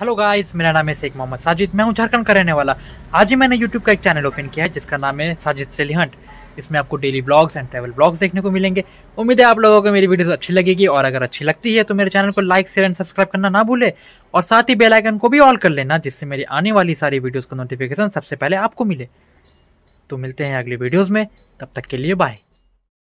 hello guys मेरा नाम है शेख मोहम्मद साजिद मैं हूं झारखंड का रहने वाला आज ही मैंने यूट्यूब का एक चैनल ओपन किया है जिसका नाम है साजिद स्टेली हंट इसमें आपको daily blogs and travel blogs देखने को मिलेंगे उम्मीद है आप लोगों को मेरी वीडियोस अच्छी लगेगी और अगर अच्छी लगती है तो मेरे चैनल को लाइक शेयर एंड सब्सक्राइब करना ना भूले और साथ ही बेलाइकन को भी ऑल कर लेना जिससे मेरी आने वाली सारी वीडियोज़ का नोटिफिकेशन सबसे पहले आपको मिले तो मिलते हैं अगली वीडियोज़ में तब तक के लिए बाय